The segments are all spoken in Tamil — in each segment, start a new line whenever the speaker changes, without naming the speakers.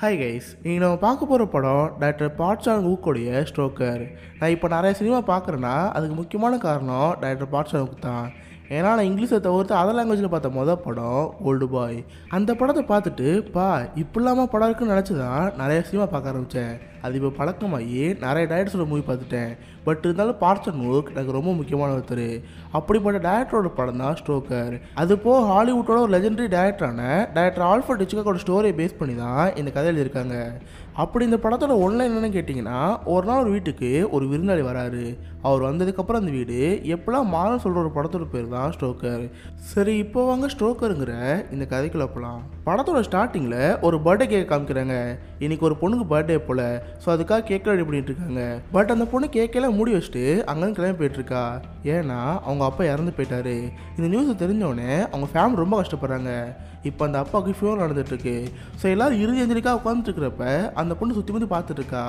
ஹாய் கைஸ் நீங்கள் நம்ம பார்க்க போகிற படம் டாக்டர் பாட்சாங் ஊக்கோடைய ஸ்ட்ரோக்கர் நான் இப்போ நிறைய சினிமா பார்க்குறேன்னா அதுக்கு முக்கியமான காரணம் டாக்டர் பாட்சாங் தான் ஏன்னா நான் இங்கிலீஷை தவிர்த்து அதர் லாங்குவேஜில் பார்த்த மொதல் படம் ஓல்டு பாய் அந்த படத்தை பார்த்துட்டு பா இப்படிலாமா படம் இருக்குன்னு நினச்சி தான் நிறைய சினிமா பார்க்க ஆரம்பித்தேன் அது இப்போ பழக்கமாகி நிறைய டேரக்டர்ஸோட மூவி பார்த்துட்டேன் பட் இருந்தாலும் பார்சன் மூக் எனக்கு ரொம்ப முக்கியமான ஒருத்தர் அப்படிப்பட்ட டேரக்டரோட படம் தான் ஸ்டோக்கர் அது போக ஹாலிவுட்டோட ஒரு லெஜண்டரி டேரக்டரான டேரக்டர் ஆல்ஃபர்ட் டிச்சுக்கோட ஸ்டோரியை பேஸ் பண்ணி தான் இந்த கதை எழுதியிருக்காங்க அப்படி இந்த படத்தோட ஒன்லைன் என்னென்னு கேட்டிங்கன்னா ஒரு நாள் ஒரு வீட்டுக்கு ஒரு விருந்தாளி வராரு அவர் வந்ததுக்கப்புறம் அந்த வீடு எப்படிலாம் மாறும் சொல்கிற ஒரு படத்தோட பேர் தான் ஸ்ட்ரோக்கர் சரி இப்போ வாங்க ஸ்ட்ரோக்கருங்கிற இந்த கதைக்குள்ள போகலாம் படத்தோட ஸ்டார்டிங்கில் ஒரு பர்த்டே கேக் காமிக்கிறாங்க இன்னைக்கு ஒரு பொண்ணுக்கு பர்த்டே போல் ஸோ அதுக்காக கேக் ரெடி பண்ணிட்டு இருக்காங்க பட் அந்த பொண்ணு கேக்கெல்லாம் மூடி வச்சுட்டு அங்கேருந்து கிளம்பி போயிட்டுருக்கா ஏன்னா அவங்க அப்பா இறந்து போயிட்டாரு இந்த நியூஸை தெரிஞ்சோடனே அவங்க ஃபேமிலி ரொம்ப கஷ்டப்படுறாங்க இப்போ அந்த அப்பாவுக்கு ஃபியூர் நடந்துட்டுருக்கு ஸோ எல்லோரும் இறுதி அஞ்சலிக்காக உட்காந்துட்டுருக்கிறப்ப அந்த பொண்ணு சுற்றி வந்து பார்த்துட்ருக்கா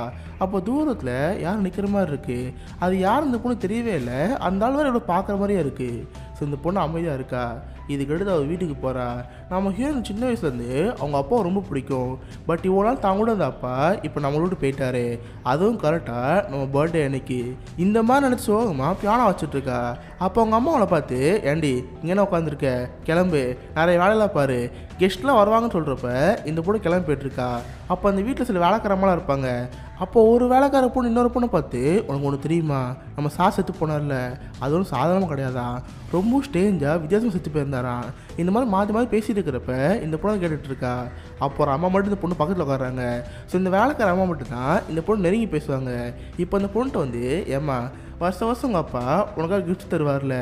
அப்போ தூரத்தில் யார் நிற்கிற மாதிரி இருக்குது அது யார் அந்த பொண்ணு தெரியவே இல்லை அந்த ஆள் வரை இவ்வளோ பார்க்குற மாதிரியே இருக்குது ஸோ இந்த பொண்ணு அமைதியாக இருக்கா இதுக்கடுத்து அவள் வீட்டுக்கு போகிறா நம்ம ஹீரோயின் சின்ன வயசுலேருந்து அவங்க அப்பா ரொம்ப பிடிக்கும் பட் இவ்வளோ நாள் தான் கூட அந்த அப்பா இப்போ நம்மளோட போயிட்டாரு அதுவும் கரெக்டாக நம்ம பர்த்டே அன்னைக்கு இந்த மாதிரி நினச்சி சோகமாக பியானா வச்சுட்ருக்கா அப்போ அவங்க அம்மா பார்த்து ஏண்டி இங்கே உட்காந்துருக்க கிளம்பு நிறைய வேலையெல்லாம் பாரு கெஸ்ட்லாம் வருவாங்கன்னு சொல்கிறப்ப இந்த பொண்ணு கிளம்பி போயிட்டுருக்கா அப்போ அந்த வீட்டில் சில வேலைக்காரமெல்லாம் இருப்பாங்க அப்போ ஒரு வேலைக்கார பொண்ணு இன்னொரு பொண்ணை பார்த்து உனக்கு ஒன்று தெரியுமா நம்ம சா செத்து போனார்ல அது ஒன்றும் சாதாரணமாக கிடையாதா ரொம்ப ஸ்டேஞ்சாக வித்தியாசமாக செத்து போயிருந்தாரா இந்த மாதிரி மாற்றி மாற்றி பேசிகிட்டு இருக்கிறப்ப இந்த பொண்ணை கேட்டுட்ருக்கா அப்போ ஒரு அம்மா மட்டும் இந்த பொண்ணு பக்கத்தில் உட்காடுறாங்க ஸோ இந்த வேலைக்கார அம்மா மட்டும் தான் இந்த பொண்ணு நெருங்கி பேசுவாங்க இப்போ அந்த பொண்ணுகிட்ட வந்து ஏம்மா வருஷ வருஷம் உங்கள் அப்பா உனக்காக கிஃப்ட் தருவார்ல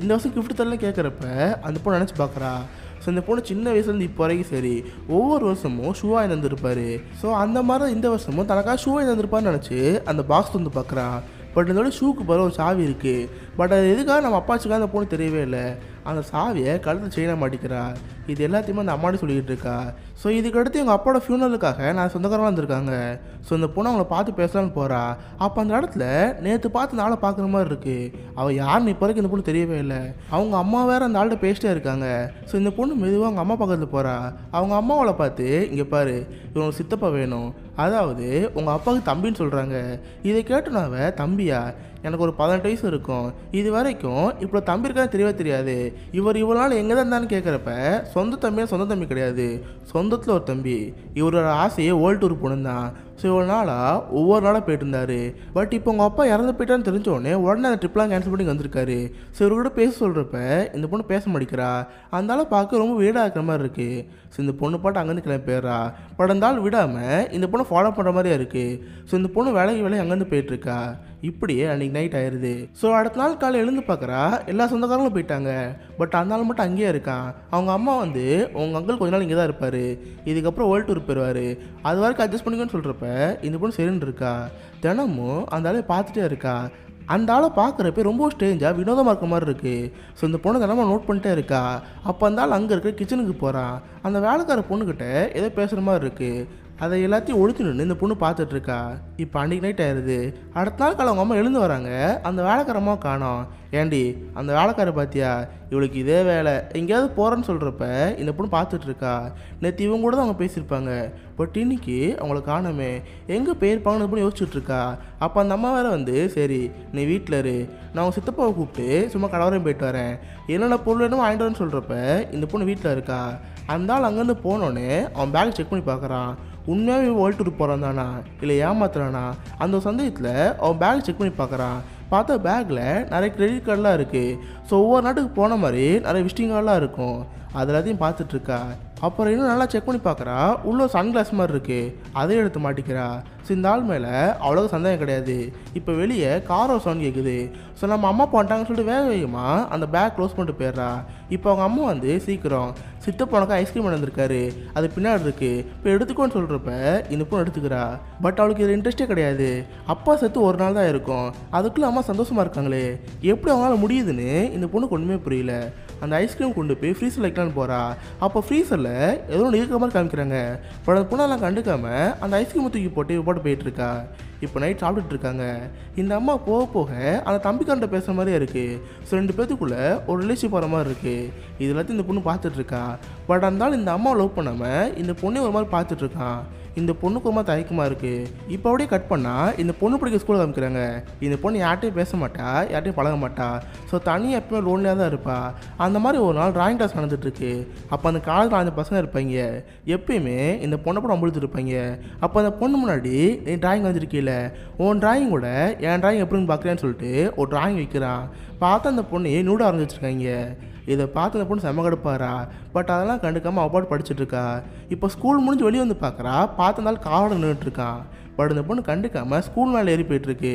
இந்த வருஷம் கிஃப்ட் தரலாம் கேட்குறப்ப அந்த பொண்ணு நினச்சி பார்க்குறா ஸோ இந்த பொண்ணு சின்ன வயசுலேருந்து இப்போ வரைக்கும் சரி ஒவ்வொரு வருஷமும் ஷூவாக இருந்திருப்பாரு ஸோ அந்த மாதிரி தான் இந்த வருஷமும் தனக்காக ஷூ இருந்திருப்பான்னு நினச்சி அந்த பாக்ஸ் வந்து பார்க்குறா பட் இதோட ஷூக்கு பாரு ஒரு சாவி இருக்குது பட் அது எதுக்காக நம்ம அப்பாச்சுக்காக அந்த பொண்ணு தெரியவே இல்லை அந்த சாவியை கழுத்து செய்ய மாட்டேங்கிறா இது எல்லாத்தையுமே அந்த அம்மாட்டி சொல்லிக்கிட்டு இருக்கா ஸோ இதுக்கடுத்து எங்கள் அப்பாவோட ஃபியூனலுக்காக நான் சொந்தக்காரங்களாம் வந்திருக்காங்க ஸோ இந்த பொண்ணு அவங்கள பார்த்து பேசலான்னு போகிறா அப்போ அந்த இடத்துல நேற்று பார்த்து நாளை பார்க்குற மாதிரி இருக்குது அவள் யாருன்னு இப்போ வரைக்கும் இந்த பொண்ணு தெரியவே இல்லை அவங்க அம்மா வேறு அந்த ஆள்கிட்ட பேசிட்டே இருக்காங்க ஸோ இந்த பொண்ணு மெதுவாக அவங்க அம்மா பக்கத்தில் போகிறா அவங்க அம்மாவோட பார்த்து இங்கே பாரு இவங்க சித்தப்பா வேணும் அதாவது உங்கள் அப்பாவுக்கு தம்பின்னு சொல்கிறாங்க இதை கேட்டு தம்பியா எனக்கு ஒரு பதினெட்டு வயசு இருக்கும் இது வரைக்கும் இப்போ தம்பி இருக்கா தெரியவே தெரியாது இவர் இவ்வளோ நாள் எங்கே தான் இருந்தான்னு கேட்குறப்ப சொந்த தம்பியாக சொந்த தம்பி கிடையாது சொந்த சொந்தத்தில் ஒரு தம்பி இவரோட ஆசையே ஓல்டூர் போகணும் தான் ஸோ இவ்வளோ நாளாக ஒவ்வொரு நாளாக போயிட்டு இருந்தார் பட் இப்போ உங்கள் அப்பா இறந்து போயிட்டான்னு தெரிஞ்சோடனே உடனே அந்த ட்ரிப்லாம் கேன்சல் பண்ணி வந்திருக்காரு ஸோ இவர் கூட பேச சொல்கிறப்ப இந்த பொண்ணு பேச மாட்டேங்கிறா அந்தாலும் பார்க்க ரொம்ப வீடாக இருக்கிற மாதிரி இருக்குது ஸோ இந்த பொண்ணு பாட்டு அங்கேருந்து கிளம்பி போயிடுறா பட் அந்த ஆள் விடாமல் இந்த பொண்ணை ஃபாலோ பண்ணுற மாதிரியா இருக்குது ஸோ இந்த பொண்ணு வேலைக்கு வேலை அங்கேருந்து போயிட்டுருக்கா இப்படியே அன்றைக்கி நைட் ஆயிடுது ஸோ அடுத்த நாள் காலை எழுந்து பார்க்குறா எல்லா சொந்தக்காரங்களும் போயிட்டாங்க பட் அந்த நாள் மட்டும் அங்கேயே இருக்கான் அவங்க அம்மா வந்து உங்கள் அங்கிள் கொஞ்ச நாள் இங்கே தான் இருப்பார் இதுக்கப்புறம் வேர்ல்டு போயிடுவார் அது வரைக்கும் அட்ஜஸ்ட் பண்ணிக்கன்னு சொல்கிறப்ப இந்த பொண்ணு சரின்னு இருக்கா தினமும் அந்த ஆளை பார்த்துட்டே இருக்கா அந்த ஆளை பார்க்குறப்ப ரொம்ப ஸ்டேஞ்சாக வினோதமாக இருக்க மாதிரி இருக்குது ஸோ இந்த பொண்ணை தினமும் நோட் பண்ணிட்டே இருக்கா அப்போ அந்த ஆள் அங்கே இருக்கிற கிச்சனுக்கு போகிறான் அந்த வேலைக்கார பொண்ணுக்கிட்ட ஏதோ பேசுகிற மாதிரி இருக்குது அதை எல்லாத்தையும் ஒழிச்சிடணும் இந்த பொண்ணு பார்த்துட்ருக்கா இப்போ அன்றைக்கி நைட் ஆயிடுது அடுத்த நாள் காலம் அவங்க அம்மா எழுந்து வராங்க அந்த வேலைக்காரமாக காணோம் ஏண்டி அந்த வேலைக்காரை பார்த்தியா இவளுக்கு இதே வேலை எங்கேயாவது போகிறேன்னு சொல்கிறப்ப இந்த பொண்ணு பார்த்துட்ருக்கா நேற்று இவங்க கூட தான் அவங்க பேசியிருப்பாங்க பட் இன்னைக்கு அவங்கள காணமே எங்கே போயிருப்பாங்கன்னு பொண்ணு யோசிச்சுட்ருக்கா அப்போ அந்த அம்மா வேறு வந்து சரி நீ வீட்டில் இரு நான் அவங்க சித்தப்பாவை கூப்பிட்டு சும்மா கடவரையும் போயிட்டு வரேன் என்னென்ன பொருள் வேணும் வாங்கிட்டு வரேன்னு சொல்கிறப்ப இந்த பொண்ணு வீட்டில் இருக்கா அந்த ஆள் அங்கேருந்து போனோடனே அவன் பேக் செக் பண்ணி பார்க்குறான் உண்மையாக இவன் போகிறான்னா டூர் இல்லை ஏமாத்துறானா அந்த சந்தேகத்தில் அவன் பேக் செக் பண்ணி பார்க்குறான் பார்த்தா பேக்கில் நிறைய கிரெடிட் கார்டெலாம் இருக்குது ஸோ ஒவ்வொரு நாட்டுக்கு போன மாதிரி நிறைய விஷயங்கள்லாம் இருக்கும் அது எல்லாத்தையும் பார்த்துட்ருக்கா அப்புறம் இன்னும் நல்லா செக் பண்ணி பார்க்குறா உள்ளே சன்கிளாஸ் மாதிரி இருக்குது அதை எடுத்து மாட்டிக்கிறா ஸோ இந்த ஆள் மேலே அவ்வளோ சந்தேகம் கிடையாது இப்போ வெளியே காரோ சவுண்ட் கேட்குது ஸோ நம்ம அம்மா போன்ட்டாங்கன்னு சொல்லிட்டு வேக வேகமாக அந்த பேக் க்ளோஸ் பண்ணிட்டு போயிடுறா இப்போ அவங்க அம்மா வந்து சீக்கிரம் போனக்கா ஐஸ்கிரீம் நடந்திருக்காரு அது பின்னாடி இருக்குது இப்போ எடுத்துக்கோன்னு சொல்கிறப்ப இந்த பொண்ணு எடுத்துக்கிறா பட் அவளுக்கு இது இன்ட்ரெஸ்ட்டே கிடையாது அப்பா செத்து ஒரு நாள் தான் இருக்கும் அதுக்குள்ளே அம்மா சந்தோஷமாக இருக்காங்களே எப்படி அவங்களால முடியுதுன்னு இந்த பொண்ணுக்கு ஒன்றுமே புரியல அந்த ஐஸ்கிரீம் கொண்டு போய் ஃப்ரீசரில் வைக்கலான்னு போகிறா அப்போ ஃப்ரீசரில் ஏதோ ஒன்று இருக்கிற மாதிரி காமிக்கிறாங்க பட் அந்த பொண்ணெல்லாம் கண்டுக்காம அந்த ஐஸ்கிரீம் தூக்கி போட்டு போட்டு போயிட்டுருக்கா இப்போ நைட் சாப்பிட்டுட்டு இருக்காங்க இந்த அம்மா போக போக அந்த தம்பிக்கான்ட்ட பேசுகிற மாதிரியே இருக்குது ஸோ ரெண்டு பேத்துக்குள்ளே ஒரு ரிலேஷன் போகிற மாதிரி இருக்குது இது எல்லாத்தையும் இந்த பொண்ணு பார்த்துட்ருக்கா பட் அந்த இந்த அம்மா லவ் பண்ணாமல் இந்த பொண்ணே ஒரு மாதிரி பார்த்துட்ருக்கான் இந்த பொண்ணுக்கு ரொம்ப தயக்கமாக இருக்குது இப்போ அப்படியே கட் பண்ணால் இந்த பொண்ணு படிக்க ஸ்கூலில் அமைக்கிறாங்க இந்த பொண்ணு யார்ட்டையும் பேச மாட்டா யார்ட்டையும் பழக மாட்டா ஸோ தனியாக எப்பவுமே லோன்லியாக தான் இருப்பா அந்த மாதிரி ஒரு நாள் டிராயிங் கிளாஸ் நடந்துகிட்ருக்கு அப்போ அந்த காலேஜில் அந்த பசங்க இருப்பாங்க எப்பயுமே இந்த பொண்ணை கூட அமுழ்த்துட்டு இருப்பாங்க அப்போ அந்த பொண்ணு முன்னாடி நீ டிராயிங் வந்துருக்கீல உன் டிராயிங் கூட என் டிராயிங் எப்படின்னு பார்க்குறேன்னு சொல்லிட்டு ஒரு டிராயிங் வைக்கிறான் பார்த்தா அந்த பொண்ணு நூடாக ஆரம்பிச்சிருக்காங்க இதை பார்த்து பொண்ணு செம கடுப்பாரா பட் அதெல்லாம் கண்டுக்காமல் படிச்சுட்டு இருக்கா இப்போ ஸ்கூல் முடிஞ்சு வெளியே வந்து பார்க்குறா பார்த்த நாள் காவலில் நின்றுட்டுருக்கான் பட் இந்த பொண்ணு கண்டுக்காமல் ஸ்கூல் மேலே ஏறி போயிட்டுருக்கு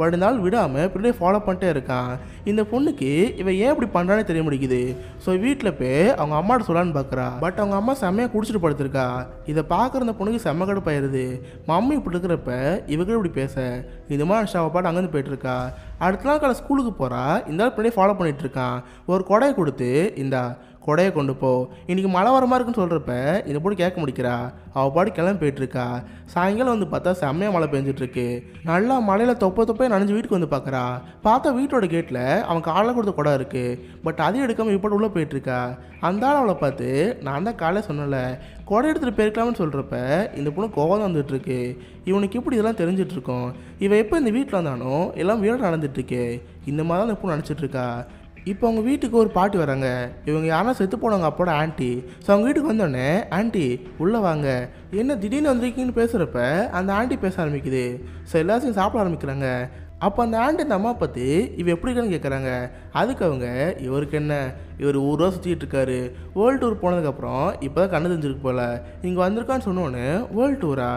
பட் நாள் விடாமல் பிள்ளையை ஃபாலோ பண்ணிட்டே இருக்கான் இந்த பொண்ணுக்கு இவன் ஏன் இப்படி பண்ணுறானே தெரிய முடியுது ஸோ வீட்டில் போய் அவங்க அம்மாட்ட சொல்லான்னு பார்க்குறா பட் அவங்க அம்மா செம்மையாக குடிச்சிட்டு படுத்திருக்கா இதை பார்க்குற அந்த பொண்ணுக்கு செம்ம கடுப்பாயிருது மம்மி இப்படி இருக்கிறப்ப இவங்க இப்படி பேச இது மாதிரி ஷாவை பாட்டு அங்கேருந்து போயிட்டுருக்கா அடுத்த நாள் காலை ஸ்கூலுக்கு போகிறா இந்த பின்னாடி ஃபாலோ பண்ணிகிட்ருக்கான் ஒரு கொடையை கொடுத்து இந்தா கொடையை கொண்டு போ இன்றைக்கி மழை மாதிரி இருக்குன்னு சொல்கிறப்ப இதை போட்டு கேட்க முடிக்கிறா அவள் பாடு கிளம்பி போயிட்டுருக்கா சாயங்காலம் வந்து பார்த்தா செம்மையாக மழை பெஞ்சிட்ருக்கு நல்லா மழையில் தொப்ப தொப்பையை நனைஞ்சு வீட்டுக்கு வந்து பார்க்குறா பார்த்தா வீட்டோட கேட்டில் அவன் காலைல கொடுத்த கொடை இருக்குது பட் அதையும் எடுக்காமல் இப்போ உள்ளே போயிட்டுருக்கா அந்த ஆள் அவளை பார்த்து நான் தான் காலையில் சொன்னல கொடை எடுத்துகிட்டு போயிருக்கலாம்னு சொல்கிறப்ப இந்த பொண்ணு கோவம் வந்துட்டுருக்கு இவனுக்கு இப்படி இதெல்லாம் தெரிஞ்சிட்ருக்கோம் இவன் எப்போ இந்த வீட்டில் வந்தானோ எல்லாம் வீடு நடந்துட்டுருக்கு இந்த மாதிரி தான் இந்த பொண்ணு நினச்சிட்ருக்கா இப்போ அவங்க வீட்டுக்கு ஒரு பாட்டி வராங்க இவங்க யாரா செத்து போனவங்க அப்போட ஆண்டி ஸோ அவங்க வீட்டுக்கு வந்தோடனே ஆண்டி உள்ளே வாங்க என்ன திடீர்னு வந்திருக்கீங்கன்னு பேசுகிறப்ப அந்த ஆண்டி பேச ஆரம்பிக்குது ஸோ எல்லாத்தையும் சாப்பிட ஆரம்பிக்கிறாங்க அப்போ அந்த ஆண்டி அந்த அம்மா பற்றி இவ எப்படி இருக்கான்னு கேட்குறாங்க அதுக்கு அவங்க இவருக்கு என்ன இவர் ஊராக சுற்றிக்கிட்டு இருக்காரு வேர்ல்டு டூர் போனதுக்கப்புறம் இப்போ தான் கண்ணு தெரிஞ்சிருக்கு போல் இங்கே வந்திருக்கான்னு சொன்னோன்னு வேர்ல்டு டூரா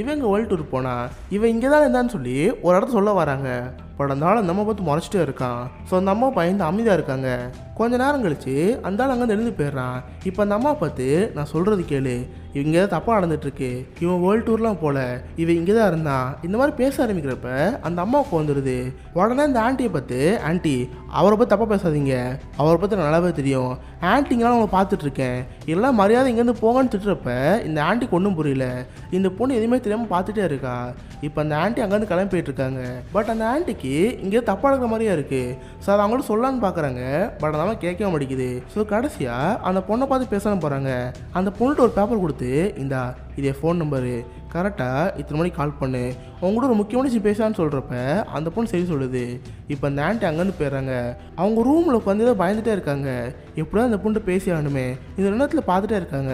இவங்க வேர்ல்டு டூர் போனா இவன் இங்கே தான் இருந்தான்னு சொல்லி ஒரு இடத்த சொல்ல வராங்க பிறந்தாலும் அந்த அம்மா பார்த்து முறைச்சிட்டே இருக்கான் ஸோ அந்த அம்மா பயந்து அமைதியாக இருக்காங்க கொஞ்ச நேரம் கழித்து அந்த ஆள் அங்கேருந்து எழுந்து போயிடுறான் இப்போ அந்த அம்மா பார்த்து நான் சொல்கிறது கேளு இங்கே தப்பாக நடந்துட்டுருக்கு இவன் வேர்ல்டு டூர்லாம் போல இவன் இங்கே தான் இருந்தான் இந்த மாதிரி பேச ஆரம்பிக்கிறப்ப அந்த அம்மாவுக்கு வந்துடுது உடனே இந்த ஆண்டியை பார்த்து ஆண்டி அவரை பற்றி தப்பாக பேசாதீங்க அவரை பற்றி நல்லாவே தெரியும் ஆண்டிங்கெல்லாம் அவங்களை பார்த்துட்ருக்கேன் எல்லாம் மரியாதை இங்கேருந்து போங்கன்னு திட்டுறப்ப இந்த ஆண்டிக்கு ஒன்றும் புரியல இந்த பொண்ணு எதுவுமே தெரியாமல் பார்த்துட்டே இருக்கா இப்போ அந்த ஆண்டி அங்கேருந்து கிளம்பி போயிட்டுருக்காங்க பட் அந்த ஆண்டிக்கு இங்கே தப்பாக இருக்கிற மாதிரியா இருக்குது ஸோ அதை அவங்களும் சொல்லலான்னு பார்க்குறாங்க பட் அதெல்லாம் கேட்க மாட்டேங்குது ஸோ கடைசியாக அந்த பொண்ணை பார்த்து பேசணும் போகிறாங்க அந்த பொண்ணுட்டு ஒரு பேப்பர் கொடுத்து இந்தா இதே ஃபோன் நம்பரு கரெக்டாக இத்தனை மணிக்கு கால் பண்ணு உங்களோட ஒரு முக்கியமான விஷயம் பேசலான்னு சொல்கிறப்ப அந்த பொண்ணு சரி சொல்லுது இப்போ அந்த ஆண்டி அங்கேருந்து போயிடுறாங்க அவங்க ரூமில் உட்காந்து பயந்துகிட்டே இருக்காங்க எப்படியாவது அந்த பொண்ணு பேசி ஆகணுமே இந்த நேரத்தில் பார்த்துட்டே இருக்காங்க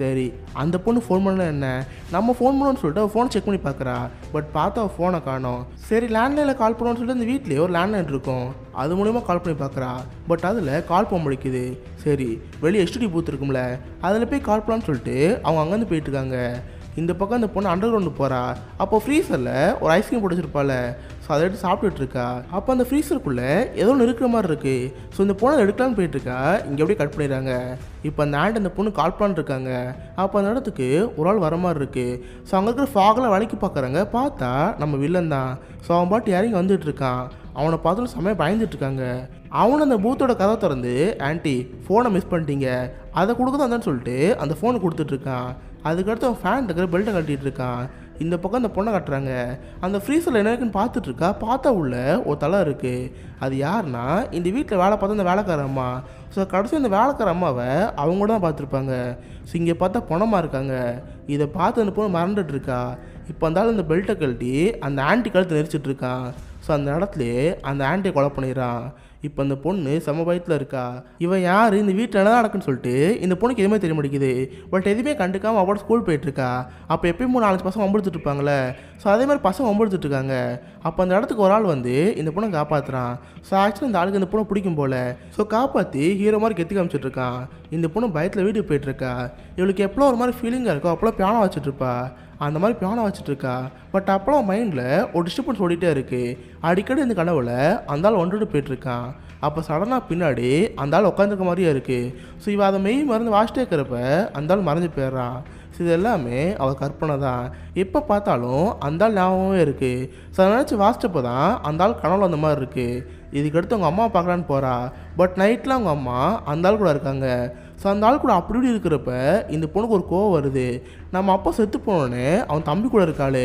சரி அந்த பொண்ணு ஃபோன் பண்ணல என்ன நம்ம ஃபோன் பண்ணோன்னு சொல்லிட்டு அவள் ஃபோனை செக் பண்ணி பார்க்குறா பட் பார்த்தா அவள் ஃபோனை காணும் சரி லேண்ட்லைனில் கால் பண்ணோன்னு சொல்லிட்டு அந்த வீட்லேயே ஒரு லேண்ட்லைன் இருக்கும் அது மூலிமா கால் பண்ணி பார்க்குறா பட் அதில் கால் போக முடிக்குது சரி வெளியே எஸ்டிடி பூத்துருக்கும்ல அதில் போய் கால் பண்ணலான்னு சொல்லிட்டு அவங்க அங்கேருந்து போயிட்டுருக்காங்க இந்த பக்கம் இந்த பொண்ணு அண்டர் கிரவுண்டு போகிறா அப்போ ஃப்ரீசரில் ஒரு ஐஸ்கிரீம் பிடிச்சிருப்பாள் ஸோ அதை எடுத்து சாப்பிட்டுட்டு இருக்கா அப்போ அந்த ஃப்ரீசருக்குள்ளே ஏதோ ஒன்று இருக்கிற மாதிரி இருக்குது ஸோ இந்த பொண்ணு அதை எடுக்கலான்னு போயிட்டுருக்கா இங்கே அப்படியே கட் பண்ணிடுறாங்க இப்போ அந்த ஆண்ட் அந்த பொண்ணு கால் பண்ணிருக்காங்க அப்போ அந்த இடத்துக்கு ஒரு ஆள் வர மாதிரி இருக்குது ஸோ அங்கே இருக்கிற ஃபாகில் வேலைக்கு பார்க்குறாங்க பார்த்தா நம்ம வில்லன் தான் ஸோ அவன் பாட்டு இறங்கி வந்துட்டு இருக்கான் அவனை பார்த்துட்டு பயந்துட்டு இருக்காங்க அவனை அந்த பூத்தோட கதை திறந்து ஆன்டி ஃபோனை மிஸ் பண்ணிட்டீங்க அதை கொடுக்க தான் சொல்லிட்டு அந்த ஃபோனை கொடுத்துட்ருக்கான் அதுக்கடுத்து அவன் ஃபேன் இருக்கிற பெல்ட்டை கட்டிகிட்டு இருக்கான் இந்த பக்கம் அந்த பொண்ணை கட்டுறாங்க அந்த ஃப்ரீசரில் என்ன இருக்குன்னு பார்த்துட்ருக்கா பார்த்தா உள்ள ஒரு தலை இருக்குது அது யாருன்னா இந்த வீட்டில் வேலை பார்த்தா அந்த வேலைக்கார அம்மா ஸோ கடைசி அந்த வேலைக்கார அம்மாவை அவங்க தான் பார்த்துருப்பாங்க ஸோ இங்கே பார்த்தா பொணமாக இருக்காங்க இதை பார்த்து அந்த பொண்ணு மறந்துட்டுருக்கா இப்போ இருந்தாலும் இந்த பெல்ட்டை கழட்டி அந்த ஆன்டி கழுத்து நெரிச்சிட்ருக்கான் ஸோ அந்த இடத்துல அந்த ஆண்டியை கொலை பண்ணிடுறான் இப்போ அந்த பொண்ணு சம பயத்தில் இருக்கா இவன் யார் இந்த வீட்டில் என்ன நடக்குன்னு சொல்லிட்டு இந்த பொண்ணுக்கு எதுவுமே தெரிய மாட்டேங்குது பட் எதுவுமே கண்டுக்காமல் அவ்வளோ ஸ்கூல் போயிட்டுருக்கா அப்போ எப்பயும் மூணு நாலஞ்சு பசங்க அம்படுத்துட்டு இருப்பாங்களே ஸோ அதே மாதிரி பசங்க இருக்காங்க அப்போ அந்த இடத்துக்கு ஒரு ஆள் வந்து இந்த பொண்ணை காப்பாற்றுறான் ஸோ ஆக்சுவலி இந்த ஆளுக்கு இந்த பொண்ணை பிடிக்கும் போல் ஸோ காப்பாற்றி ஹீரோ மாதிரி கெத்தி காமிச்சிட்ருக்கான் இந்த பொண்ணு பயத்தில் வீட்டுக்கு போயிட்டுருக்கா இவளுக்கு எப்போ ஒரு மாதிரி ஃபீலிங்காக இருக்கோ அப்போலாம் பியானோ வச்சுட்ருப்பா அந்த மாதிரி பியானோ வச்சுட்ருக்கா பட் அப்போலாம் மைண்டில் ஒரு டிஸ்டர்பன்ஸ் ஓடிட்டே இருக்குது அடிக்கடி இந்த கனவுல அந்த ஆள் ஒன்றுட்டு போயிட்டுருக்கான் அப்போ சடனாக பின்னாடி அந்த ஆள் உட்காந்துருக்க மாதிரியே இருக்குது ஸோ இவள் அதை மெய் மருந்து வாசிட்டே இருக்கிறப்ப அந்த ஆள் மறைஞ்சு போயிடுறான் இது எல்லாமே அவள் கற்பனை தான் எப்போ பார்த்தாலும் அந்த ஆள் ஞாபகமும் இருக்குது ஸோ அதை நினச்சி வாசிச்சப்போ தான் அந்த ஆள் கனவு அந்த மாதிரி இருக்குது இதுக்கடுத்து அவங்க அம்மா பார்க்கலான்னு போகிறா பட் நைட்டில் அவங்க அம்மா அந்த ஆள் கூட இருக்காங்க ஸோ அந்த ஆள் கூட அப்படி இப்படி இருக்கிறப்ப இந்த பொண்ணுக்கு ஒரு கோவம் வருது நம்ம அப்பா செத்து போனோடனே அவன் தம்பி கூட இருக்காளு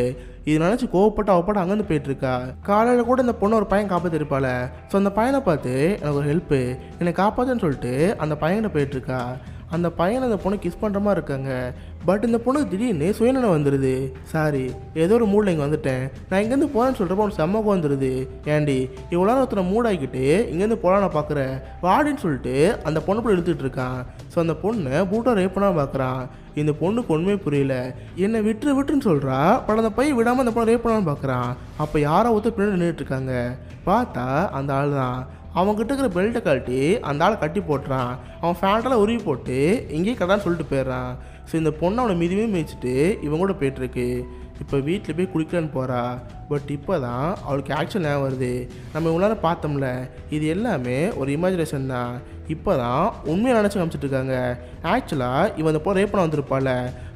இது நினச்சி கோவப்பட்டு அவப்பட்டு அங்கேருந்து போயிட்டுருக்கா காலையில் கூட இந்த பொண்ணு ஒரு பையன் காப்பாற்றிருப்பாள் ஸோ அந்த பையனை பார்த்து எனக்கு ஒரு ஹெல்ப்பு என்னை காப்பாற்றுன்னு சொல்லிட்டு அந்த பையன்கிட்ட போயிட்டுருக்கா அந்த பையனை அந்த பொண்ணு கிஸ் பண்ணுற மாதிரி இருக்காங்க பட் இந்த பொண்ணுக்கு திடீர்னு சுயநலம் வந்துடுது சாரி ஏதோ ஒரு மூடில் இங்கே வந்துட்டேன் நான் இங்கேருந்து போகிறேன்னு சொல்கிறப்ப அவனுக்கு செம்மக்கு வந்துடுது ஏண்டி இவ்வளோ ஒருத்தனை மூடாக்கிட்டு இங்கேருந்து போகலான்னு பார்க்குறேன் வாடின்னு சொல்லிட்டு அந்த பொண்ணு போய் இழுத்துட்டு இருக்கான் ஸோ அந்த பொண்ணை பூட்டை ரேப் பண்ணால் பார்க்குறான் இந்த பொண்ணுக்கு ஒன்றுமே புரியல என்னை விட்டுரு விட்டுன்னு சொல்கிறா பட் அந்த பையன் விடாமல் அந்த பொண்ணை ரேப் பண்ணான்னு பார்க்குறான் அப்போ யாரோ ஒருத்தர் பின்னாடி இருக்காங்க பார்த்தா அந்த ஆள் தான் அவங்ககிட்ட இருக்கிற பெல்ட்டை கழட்டி அந்த ஆளை கட்டி போட்டுறான் அவன் ஃபேண்ட்டில் உருவி போட்டு இங்கேயே கடான்னு சொல்லிட்டு போயிடுறான் ஸோ இந்த பொண்ணு அவனை மிதிவே இவங்க கூட போயிட்டுருக்கு இப்போ வீட்டில் போய் குளிக்கலான்னு போகிறா பட் இப்போ தான் அவளுக்கு ஆக்சுவல் ஞாபகம் வருது நம்ம இவ்வளோ பார்த்தோம்ல இது எல்லாமே ஒரு இமேஜினேஷன் தான் இப்போ தான் உண்மையை நினச்சி காமிச்சிட்ருக்காங்க ஆக்சுவலாக இவன் அந்த பொண்ணை ரேப் பண்ண வந்திருப்பாள்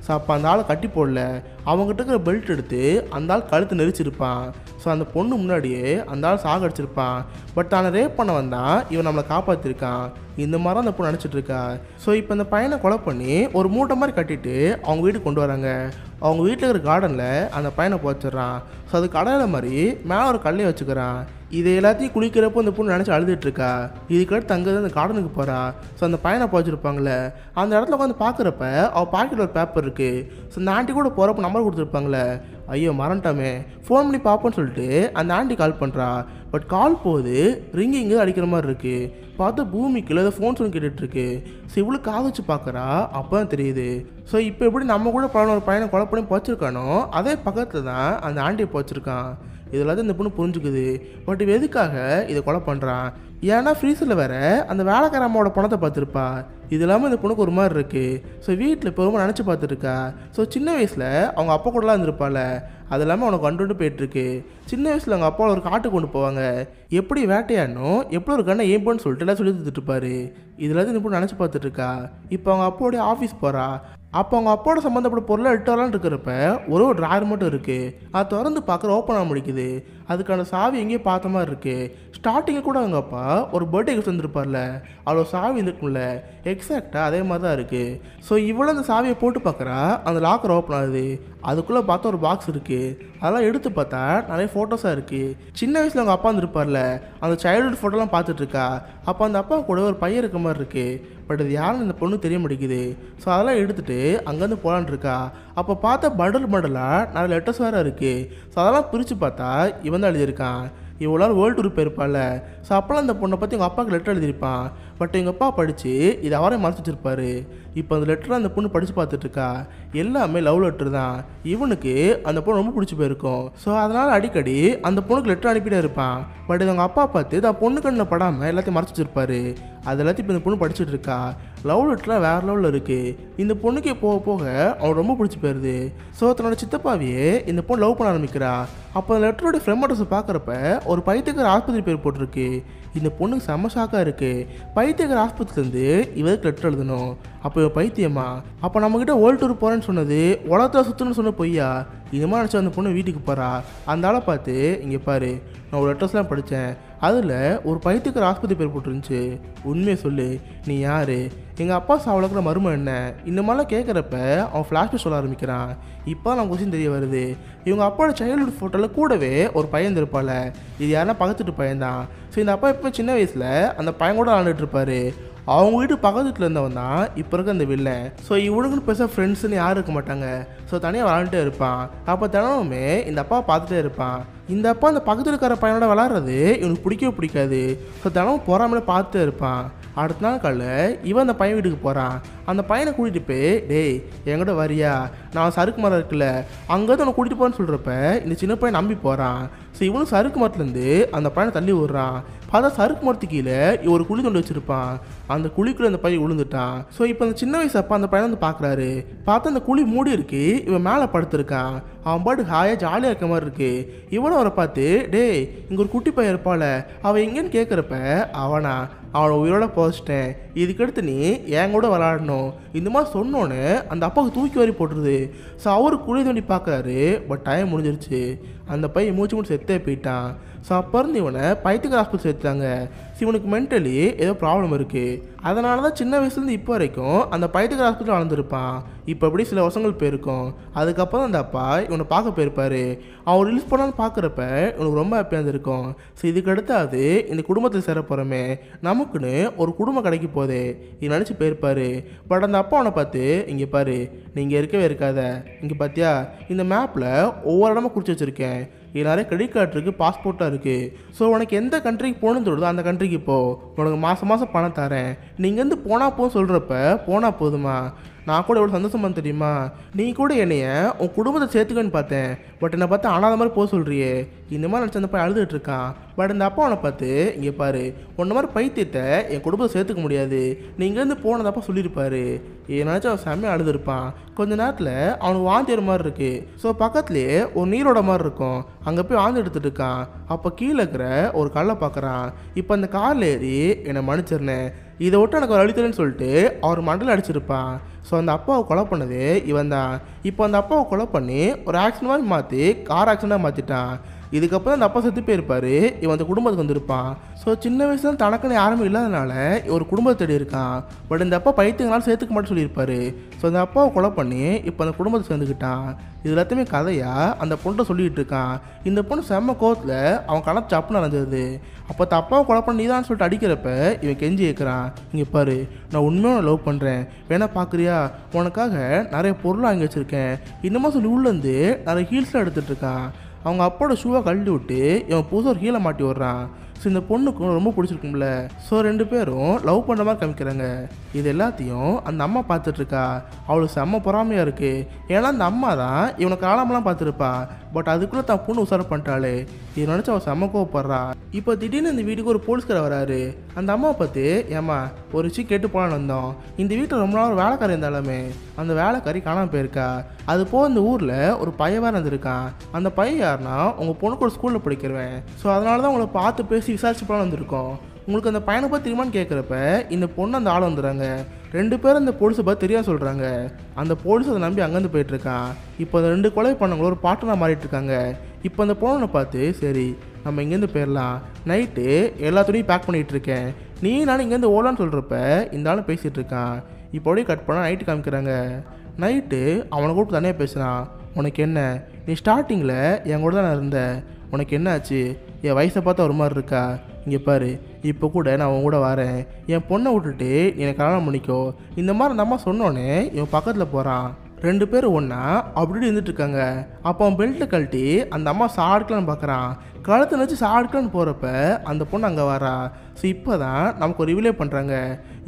ஸோ அப்போ அந்த ஆளை கட்டி போடல அவங்ககிட்ட இருக்கிற பெல்ட் எடுத்து அந்த ஆள் கழுத்து நெரிச்சிருப்பான் ஸோ அந்த பொண்ணு முன்னாடியே அந்த ஆள் சாக அடிச்சிருப்பான் பட் தானே ரேப் பண்ண வந்தான் இவன் நம்மளை காப்பாற்றிருக்கான் இந்த மாதிரி அந்த பொண்ணு இருக்கா ஸோ இப்போ இந்த பையனை கொலை பண்ணி ஒரு மூட்டை மாதிரி கட்டிட்டு அவங்க வீட்டுக்கு கொண்டு வராங்க அவங்க வீட்டில் இருக்கிற கார்டனில் அந்த பையனை போச்சிட்றான் ஸோ அது கடையில் மாதிரி மேலே ஒரு கல்லையை வச்சுக்கிறான் இது எல்லாத்தையும் குளிக்கிறப்போ அந்த பொண்ணு நினச்சி அழுதுட்டுருக்கா இதுக்கடுத்து தங்குது அந்த கார்டனுக்கு போகிறா ஸோ அந்த பையனை போச்சிருப்பாங்களே அந்த இடத்துல உட்காந்து பார்க்குறப்ப அவள் பாக்கெட்டில் ஒரு பேப்பர் இருக்குது ஸோ அந்த ஆண்டி கூட போகிறப்ப நம்பர் கொடுத்துருப்பாங்களே ஐயோ மறண்டாமே ஃபோன் பண்ணி பார்ப்போன்னு சொல்லிட்டு அந்த ஆண்டி கால் பண்ணுறா பட் கால் போகுது ரிங்கிங்கு அடிக்கிற மாதிரி இருக்குது பார்த்தா பூமிக்குள்ள ஏதோ ஃபோன் சொல்லி கேட்டுட்ருக்கு ஸோ இவ்வளோ காதச்சு பார்க்குறா அப்போ தான் தெரியுது ஸோ இப்போ எப்படி நம்ம கூட பழன ஒரு பையனை கொலை பண்ணி போச்சிருக்கானோ அதே பக்கத்தில் தான் அந்த ஆண்டியை போச்சிருக்கான் இதெல்லாத்தையும் இந்த பொண்ணு புரிஞ்சுக்குது பட் எதுக்காக இதை கொலை பண்ணுறான் ஏன்னா ஃப்ரீசரில் வேற அந்த வேலைக்காரம்மாவோட பணத்தை பார்த்துருப்பா இது இல்லாமல் இந்த பொண்ணுக்கு ஒரு மாதிரி இருக்குது ஸோ வீட்டில் இப்போ ரொம்ப நினச்சி பார்த்துருக்கா ஸோ சின்ன வயசில் அவங்க அப்பா கூடலாம் இருந்திருப்பாள் அது இல்லாமல் அவனை கொண்டு போயிட்டுருக்கு சின்ன வயசில் அவங்க அப்பாவில் ஒரு காட்டு கொண்டு போவாங்க எப்படி வேட்டையாடணும் எப்படி ஒரு கண்ணை ஏம்போன்னு சொல்லிட்டு எல்லாம் சொல்லி தந்துட்டுருப்பாரு இந்த பொண்ணு நினச்சி பார்த்துட்ருக்கா இப்போ அவங்க அப்பாவோடைய ஆஃபீஸ் போகிறா அப்போ அவங்க அப்பாவோட சம்மந்தப்பட்ட பொருளை எடுத்துடலான்னு இருக்கிறப்ப ஒரு ஒரு ட்ராயர் மட்டும் இருக்குது அதை திறந்து பார்க்குற ஓப்பன் ஆக முடிக்குது அதுக்கான சாவி எங்கேயும் பார்த்த மாதிரி இருக்குது ஸ்டார்டிங்கில் கூட அவங்க அப்பா ஒரு பர்த்டே கிஃப்ட் வந்துருப்பார்ல அவ்வளோ சாவி இருக்கும்ல எக்ஸாக்டாக அதே மாதிரி தான் இருக்குது ஸோ இவ்வளோ அந்த சாவியை போட்டு பார்க்குறா அந்த லாக்கர் ஓப்பன் ஆகுது அதுக்குள்ளே பார்த்தா ஒரு பாக்ஸ் இருக்குது அதெல்லாம் எடுத்து பார்த்தா நிறைய ஃபோட்டோஸாக இருக்குது சின்ன வயசில் அவங்க அப்பா வந்துருப்பார்ல அந்த சைல்டுஹுட் ஃபோட்டோலாம் பார்த்துட்ருக்கா அப்போ அந்த அப்பா கூட ஒரு பையன் இருக்க மாதிரி இருக்குது பட் அது யாருன்னு இந்த பொண்ணு தெரிய மாட்டேங்குது ஸோ அதெல்லாம் எடுத்துகிட்டு அங்கேருந்து போகலான் இருக்கா அப்போ பார்த்தா பண்டல் பண்டலாக நிறைய லெட்டர்ஸ் வேறு இருக்குது ஸோ அதெல்லாம் பிரித்து பார்த்தா இவன் தான் எழுதியிருக்கான் இவ்வளோ வேர்ல்டு ரூப் போயிருப்பாள் ஸோ அப்போல்லாம் அந்த பொண்ணை பற்றி உங்கள் அப்பாவுக்கு லெட்டர் எழுதியிருப்பான் பட் எங்கள் அப்பா படித்து இதை அவரே மறைச்சி வச்சிருப்பாரு இப்போ அந்த லெட்டரை அந்த பொண்ணு படித்து பார்த்துட்ருக்கா எல்லாமே லவ் லெட்டர் தான் இவனுக்கு அந்த பொண்ணு ரொம்ப பிடிச்சி போயிருக்கும் ஸோ அதனால் அடிக்கடி அந்த பொண்ணுக்கு லெட்டர் அனுப்பிட்டே இருப்பான் பட் இது அவங்க அப்பா பார்த்து தான் பொண்ணு கண்ணில் படாமல் எல்லாத்தையும் மறைச்சி வச்சிருப்பாரு அது எல்லாத்தையும் இப்போ இந்த பொண்ணு படிச்சுட்டு இருக்கா லவ் லெட்டர்லாம் வேறு லெவலில் இருக்குது இந்த பொண்ணுக்கே போக போக அவன் ரொம்ப பிடிச்சி போயிருது ஸோ தன்னோட சித்தப்பாவையே இந்த பொண்ணு லவ் பண்ண ஆரம்பிக்கிறா அப்போ அந்த லெட்டரோட ஃப்ரெம் அட்ரஸை பார்க்குறப்ப ஒரு பைத்தியக்கார ஆஸ்பத்திரி பேர் போட்டிருக்கு இந்த பொண்ணுக்கு செம ஷாக்காக இருக்குது பைத்தியக்கார ஆஸ்பத்திரிலேருந்து இவருக்கு லெட்டர் எழுதணும் அப்போ இவன் பைத்தியமா அப்போ நம்மக்கிட்ட ஓல்ட் டூர் போகிறேன்னு சொன்னது உலகத்தில் சுற்றுன்னு சொன்ன பொய்யா இது மாதிரி நினச்சி அந்த பொண்ணு வீட்டுக்கு போகிறா அந்த ஆளை பார்த்து இங்கே பாரு நான் ஒரு லெட்டர்ஸ்லாம் படித்தேன் அதில் ஒரு பைத்தியக்கார ஆஸ்பத்திரி பேர் போட்டுருந்துச்சு உண்மையை சொல்லு நீ யார் எங்கள் அப்பா சாவளக்கிற மரும என்ன இந்த மாதிரிலாம் கேட்குறப்ப அவன் ஃப்ளாஷ்பேக் சொல்ல ஆரம்பிக்கிறான் இப்போ நான் கொஸ்டின் தெரிய வருது இவங்க அப்பாவோட சைல்டுஹுட் ஃபோட்டோவில் கூடவே ஒரு பையன் இருப்பாள் இது யாருன்னா பக்கத்துட்டு பையன் தான் ஸோ இந்த அப்பா எப்போ சின்ன வயசில் அந்த பையன் கூட விளாண்டுட்டு அவங்க வீட்டு பக்கத்துல இருந்தவன் தான் இப்போ இருக்க அந்த வில்லை ஸோ இவனுக்குன்னு பேச ஃப்ரெண்ட்ஸுன்னு யாரும் இருக்க மாட்டாங்க ஸோ தனியாக விளாண்டுட்டே இருப்பான் அப்போ தினமுமே இந்த அப்பா பார்த்துட்டே இருப்பான் இந்த அப்பா அந்த பக்கத்தில் இருக்கிற பையனோட விளாட்றது இவனுக்கு பிடிக்கவே பிடிக்காது ஸோ தினமும் போகிறாமலே பார்த்துட்டே இருப்பான் அடுத்த நாள் காலைல இவன் அந்த பையன் வீட்டுக்கு போகிறான் அந்த பையனை கூட்டிகிட்டு போய் டேய் என்கிட்ட வரியா நான் சறுக்கு மரம் இருக்குல்ல அங்கேருந்து உன்னை கூட்டிகிட்டு போகன்னு சொல்கிறப்ப இந்த சின்ன பையன் நம்பி போகிறான் ஸோ இவனும் சருக்கு மரத்துலேருந்து அந்த பையனை தள்ளி விடுறான் பார்த்தா சறுக்கு மரத்து கீழே ஒரு குழி தொண்டு வச்சிருப்பான் அந்த குழிக்குள்ளே அந்த பையன் விழுந்துட்டான் ஸோ இப்போ அந்த சின்ன வயசு அப்பா அந்த பையன் வந்து பார்க்குறாரு பார்த்தா அந்த குழி மூடி இருக்கு இவன் மேலே படுத்திருக்கான் அவன் பாட்டு ஹாயாக ஜாலியாக இருக்க மாதிரி இருக்கு இவனும் அவரை பார்த்து டே இங்கே ஒரு குட்டி பையன் இருப்பாள் அவன் எங்கேன்னு கேட்குறப்ப அவனா அவனை உயிரோட புதைச்சிட்டேன் இதுக்கடுத்து நீ என் கூட விளாடணும் இந்த மாதிரி சொன்னோன்னு அந்த அப்பாவுக்கு தூக்கி வாரி போட்டுருது ஸோ அவர் குழி தோண்டி பார்க்குறாரு பட் டைம் முடிஞ்சிருச்சு அந்த பையன் மூச்சு மூணு செத்தே போயிட்டான் ஸோ இருந்து இவனை பைத்துக்கு ஹாஸ்பிட்டல் சேர்த்தாங்க ஸோ இவனுக்கு மென்டலி ஏதோ ப்ராப்ளம் இருக்குது அதனால தான் சின்ன வயசுலேருந்து இப்போ வரைக்கும் அந்த பைத்துக்கு ஹாஸ்பிட்டல் வளர்ந்துருப்பான் இப்போ எப்படி சில வருஷங்கள் போயிருக்கும் அதுக்கப்புறம் அந்த அப்பா இவனை பார்க்க போயிருப்பார் அவன் ரிலீஸ் பண்ணாலும் பார்க்குறப்ப இவனுக்கு ரொம்ப ஹாப்பியாக இருந்திருக்கும் ஸோ இதுக்கு அடுத்தாவது இந்த குடும்பத்தில் சேரப்போகிறோமே போகிறோமே நமக்குன்னு ஒரு குடும்பம் கிடைக்க போதே இது நினச்சி போயிருப்பார் பட் அந்த அப்பா அவனை பார்த்து இங்கே பாரு நீங்கள் இருக்கவே இருக்காத இங்கே பார்த்தியா இந்த மேப்பில் ஒவ்வொரு இடமும் குறித்து வச்சுருக்கேன் நிறைய கிரெடிட் கார்டு இருக்குது பாஸ்போர்ட்டாக இருக்குது ஸோ உனக்கு எந்த கண்ட்ரிக்கு போகணும்னு தோணுதோ அந்த கண்ட்ரிக்கு போ உனக்கு மாதம் மாதம் பணம் தரேன் நீங்கள் வந்து போனால் போதும் சொல்கிறப்ப போனால் போதுமா நான் கூட எவ்வளோ சந்தோஷமாக தெரியுமா நீ கூட என்னைய உன் குடும்பத்தை சேர்த்துக்கன்னு பார்த்தேன் பட் என்னை பார்த்தா ஆனாத மாதிரி போக சொல்கிறியே இந்த மாதிரி நினச்சி போய் அழுதுகிட்டு இருக்கான் பட் இந்த அப்பா அவனை பார்த்து இங்கே பாரு உன்ன மாதிரி பைத்தியத்தை என் குடும்பத்தை சேர்த்துக்க முடியாது நீ இங்கேருந்து போனதப்பா சொல்லியிருப்பாரு ஏன்னாச்சும் அவன் செம்மையாக அழுதுருப்பான் கொஞ்ச நேரத்தில் அவனுக்கு வாந்தியர் மாதிரி இருக்குது ஸோ பக்கத்துலேயே ஒரு நீரோட மாதிரி இருக்கும் அங்கே போய் வாழ்ந்து எடுத்துட்டு இருக்கான் அப்போ கீழே இருக்கிற ஒரு கல்லை பார்க்குறான் இப்போ அந்த காரில் ஏறி என்னை மன்னிச்சிருந்தேன் இதை விட்டு எனக்கு ஒரு அழித்தலன்னு சொல்லிட்டு அவர் மண்டல அடிச்சிருப்பான் ஸோ அந்த அப்பாவை கொலை பண்ணது இவன் தான் இப்போ அந்த அப்பாவை கொலை பண்ணி ஒரு ஆக்சிடென்ட் மாதிரி மாற்றி கார் ஆக்சிடெண்ட்டாக மாற்றிட்டான் இதுக்கப்புறம் அந்த அப்பா செத்து போயிருப்பார் இவன் அந்த குடும்பத்துக்கு வந்திருப்பான் ஸோ சின்ன வயசுல தனக்குன்னு யாருமே இல்லாதனால ஒரு குடும்பத்தை தேடி இருக்கான் பட் இந்த அப்பா பைத்தியங்களால் சேர்த்துக்க மாட்டேன் சொல்லியிருப்பாரு ஸோ அந்த அப்பாவை கொலை பண்ணி இப்போ அந்த குடும்பத்தை சேர்ந்துக்கிட்டான் இது எல்லாத்தையுமே கதையாக அந்த பொண்ணை சொல்லிகிட்டு இருக்கான் இந்த பொண்ணு செம்ம கோவத்தில் அவன் கண சப்புன்னு நடந்தது அப்போ தப்பாவை கொலை பண்ணி தான் சொல்லிட்டு அடிக்கிறப்ப இவன் கெஞ்சி கேட்குறான் இங்கே பாரு நான் உண்மையாக லவ் பண்ணுறேன் வேணா பார்க்குறியா உனக்காக நிறைய பொருள் வாங்கி வச்சுருக்கேன் இன்னமும் சொல்லி உள்ளேருந்து நிறைய ஹீல்ஸ்லாம் எடுத்துகிட்ருக்கான் அவங்க அப்போட ஷூவை கழட்டி விட்டு இவன் புதுசாக ஒரு ஹீலை மாட்டி விடுறான் ஸோ இந்த பொண்ணுக்கும் ரொம்ப பிடிச்சிருக்கும்ல ஸோ ரெண்டு பேரும் லவ் பண்ணுற மாதிரி காமிக்கிறாங்க இது எல்லாத்தையும் அந்த அம்மா பார்த்துட்ருக்கா அவளுக்கு செம்ம பொறாமையாக இருக்குது ஏன்னா அந்த அம்மா தான் இவனை காலமெல்லாம் பார்த்துருப்பா பட் அதுக்குள்ளே தான் பொண்ணு உசாரம் பண்ணிட்டாளே இது நினச்சி அவன் செம்ம கோவப்படுறா இப்போ திடீர்னு இந்த வீட்டுக்கு ஒரு போலீஸ்கார வராரு அந்த அம்மாவை பார்த்து ஏமா ஒரு விஷயம் கேட்டு போலான்னு வந்தோம் இந்த வீட்டில் ரொம்ப நாள் ஒரு வேலைக்காரி இருந்தாலுமே அந்த வேலைக்காரி காணாமல் போயிருக்கா அது போக இந்த ஊரில் ஒரு பையன் வேறு வந்திருக்கான் அந்த பையன் யாருன்னா உங்கள் பொண்ணுக்கு ஒரு ஸ்கூலில் படிக்கிறவன் ஸோ அதனால தான் உங்களை பார்த்து பேசி விசாரிச்சு போகலான்னு வந்திருக்கோம் உங்களுக்கு அந்த பையனை பார்த்து தெரியுமான்னு கேட்குறப்ப இந்த பொண்ணு அந்த ஆள் வந்துடுறாங்க ரெண்டு பேரும் அந்த போலீஸை பார்த்து தெரியாது சொல்கிறாங்க அந்த போலீஸ் அதை நம்பி அங்கேருந்து போயிட்டுருக்கான் இப்போ அந்த ரெண்டு கொலை பண்ணவங்களும் ஒரு பாட்டனாக மாறிட்டுருக்காங்க இப்போ அந்த பொண்ணை பார்த்து சரி நம்ம இங்கேருந்து போயிடலாம் நைட்டு எல்லா துணியும் பேக் பண்ணிகிட்டு இருக்கேன் நீ நானும் இங்கேருந்து ஓலான்னு சொல்கிறப்ப இந்த ஆளும் பேசிகிட்டு இருக்கான் இப்போ அப்படியே கட் பண்ணால் நைட்டு காமிக்கிறாங்க நைட்டு அவனை கூப்பிட்டு தனியாக பேசுகிறான் உனக்கு என்ன நீ ஸ்டார்டிங்கில் என் கூட தான் நான் இருந்தேன் உனக்கு என்ன ஆச்சு என் வயசை பார்த்தா ஒரு மாதிரி இருக்கா இங்கே பாரு இப்போ கூட நான் உன் கூட வரேன் என் பொண்ணை விட்டுட்டு என்னை கல்யாணம் பண்ணிக்கோ இந்த மாதிரி அந்த அம்மா சொன்னோன்னே இவன் பக்கத்தில் போகிறான் ரெண்டு பேரும் ஒன்றா அப்படி இருந்துட்டு இருக்காங்க அப்போ அவன் பெல்ட்டை கழட்டி அந்த அம்மா சாடுக்கலான்னு பார்க்குறான் கழுத்தை வச்சு சாடுக்கலான்னு போகிறப்ப அந்த பொண்ணு அங்கே வரா ஸோ இப்போ தான் நமக்கு ஒரு ரிவிலே பண்ணுறாங்க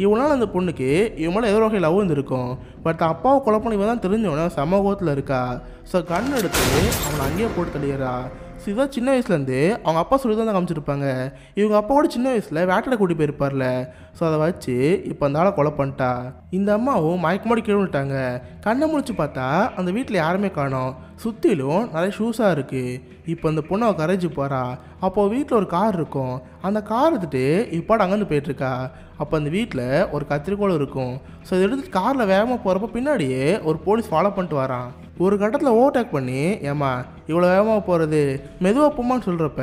இவனால் அந்த பொண்ணுக்கு இவன் மேலே வகையில் லவ் இருந்திருக்கும் பட் அப்பாவை குழப்பம் இவன் தான் தெரிஞ்சவனே சமூகத்தில் இருக்கா ஸோ கண் எடுத்து அவனை அங்கேயே போட்டு தள்ளிடுறா சிவா சின்ன வயசுலேருந்து அவங்க அப்பா சொல்லி தான் காமிச்சிருப்பாங்க இவங்க அப்பாவோட சின்ன வயசில் வேட்டையில் கூட்டி போயிருப்பார்ல ஸோ அதை வச்சு இப்போ அந்த ஆளை கொலை பண்ணிட்டா இந்த அம்மாவும் மயக்கமாடி கிழவிட்டாங்க கண்ணை முடிச்சு பார்த்தா அந்த வீட்டில் யாருமே காணோம் சுற்றிலும் நிறைய ஷூஸாக இருக்குது இப்போ அந்த பொண்ணை கரைஞ்சி போகிறா அப்போது வீட்டில் ஒரு கார் இருக்கும் அந்த கார் எடுத்துகிட்டு இப்பாடு அங்கேருந்து போயிட்டுருக்கா அப்போ அந்த வீட்டில் ஒரு கத்திரிக்கோள் இருக்கும் ஸோ இதை எடுத்துகிட்டு காரில் வேகமாக போகிறப்ப பின்னாடியே ஒரு போலீஸ் ஃபாலோ பண்ணிட்டு வரான் ஒரு கட்டத்தில் ஓவர்டேக் பண்ணி ஏமா இவ்வளோ வேகமாக போகிறது மெதுவாக போமான்னு சொல்கிறப்ப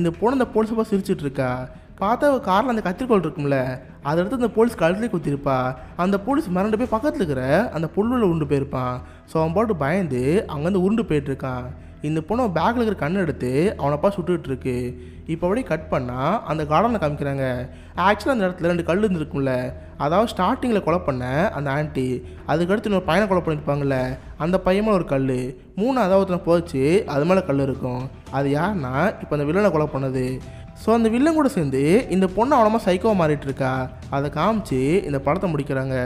இந்த பொண்ணு அந்த போலீஸை பார்த்து சிரிச்சிட்ருக்கா பார்த்தா காரில் அந்த கத்திரிக்கோள் இருக்கும்ல அதை எடுத்து அந்த போலீஸ் கழுத்துலேயே குத்திருப்பா அந்த போலீஸ் மறண்டு போய் பக்கத்தில் இருக்கிற அந்த புல்லுள்ள உருண்டு போயிருப்பான் ஸோ அவன் பாட்டு பயந்து அங்கேருந்து உருண்டு போயிட்டுருக்கான் இந்த பொண்ணு பேக்கில் இருக்கிற கண்ணை எடுத்து அவனப்பா சுட்டுக்கிட்டுருக்கு இப்போ அப்படியே கட் பண்ணால் அந்த கார்டனை காமிக்கிறாங்க ஆக்சுவலாக அந்த இடத்துல ரெண்டு கல் இருந்துருக்கும்ல அதாவது ஸ்டார்டிங்கில் கொலை பண்ண அந்த ஆண்டி அதுக்கடுத்து இன்னொரு பையனை கொலை பண்ணியிருப்பாங்கள்ல அந்த பையன் ஒரு கல் மூணு அதாவது போச்சு அது மேலே கல் இருக்கும் அது யாருன்னா இப்போ அந்த வில்லனை கொலை பண்ணது ஸோ அந்த வில்லன் கூட சேர்ந்து இந்த பொண்ணு அவ்வளோமா சைக்கோவை மாறிட்டு இருக்கா அதை காமிச்சு இந்த படத்தை முடிக்கிறாங்க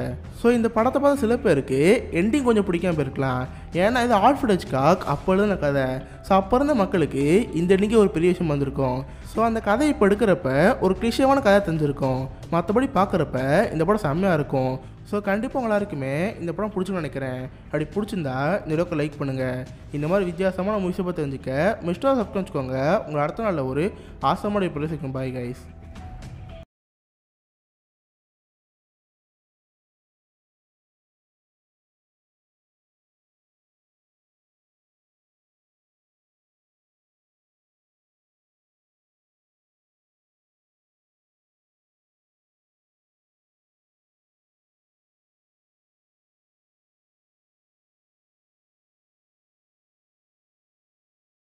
ஸோ இந்த படத்தை பார்த்து சில பேருக்கு எண்டிங் கொஞ்சம் பிடிக்காம போயிருக்கலாம் ஏன்னா இது ஆல் காக் அப்போ எழுதின கதை ஸோ அப்போ இருந்த மக்களுக்கு இந்த எண்டிங்கே ஒரு பெரிய விஷயம் வந்திருக்கும் ஸோ அந்த கதை இப்போ எடுக்கிறப்ப ஒரு கிளிஷியமான கதை தெரிஞ்சிருக்கும் மற்றபடி பார்க்குறப்ப இந்த படம் செம்மையாக இருக்கும் ஸோ கண்டிப்பாக உங்கள் எல்லாருக்குமே இந்த படம் பிடிச்சிருக்குன்னு நினைக்கிறேன் அப்படி பிடிச்சிருந்தா இந்த அளவுக்கு லைக் பண்ணுங்கள் இந்த மாதிரி வித்தியாசமான முயற்சி பார்த்து தெரிஞ்சுக்க மிஸ்டர் சப்ஸ்கிரைப் வச்சுக்கோங்க உங்களை அடுத்த நாளில் ஒரு ஆசமான இப்போ பாய் கைஸ்